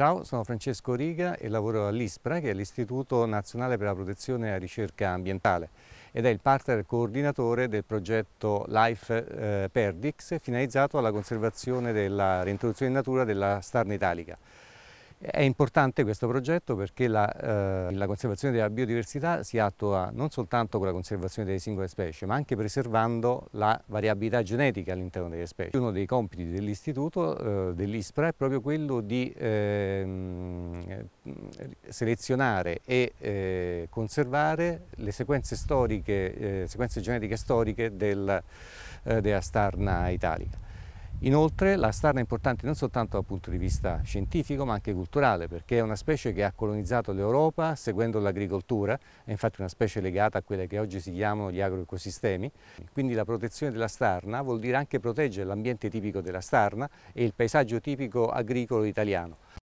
Ciao, sono Francesco Riga e lavoro all'ISPRA, che è l'Istituto Nazionale per la Protezione e la Ricerca Ambientale ed è il partner coordinatore del progetto LIFE eh, Perdix finalizzato alla conservazione della reintroduzione in natura della starna italica. È importante questo progetto perché la, eh, la, conservazione della biodiversità si attua non soltanto con la conservazione delle singole specie, ma anche preservando la variabilità genetica all'interno delle specie. Uno dei compiti dell'istituto, eh, dell'ISPRA, è proprio quello di ehm, eh, selezionare e eh, conservare le sequenze, storiche, eh, sequenze genetiche storiche del, eh, della starna italica. Inoltre la starna è importante non soltanto dal punto di vista scientifico ma anche culturale perché è una specie che ha colonizzato l'Europa seguendo l'agricoltura, è infatti una specie legata a quelle che oggi si chiamano gli agroecosistemi, quindi la protezione della starna vuol dire anche proteggere l'ambiente tipico della starna e il paesaggio tipico agricolo italiano.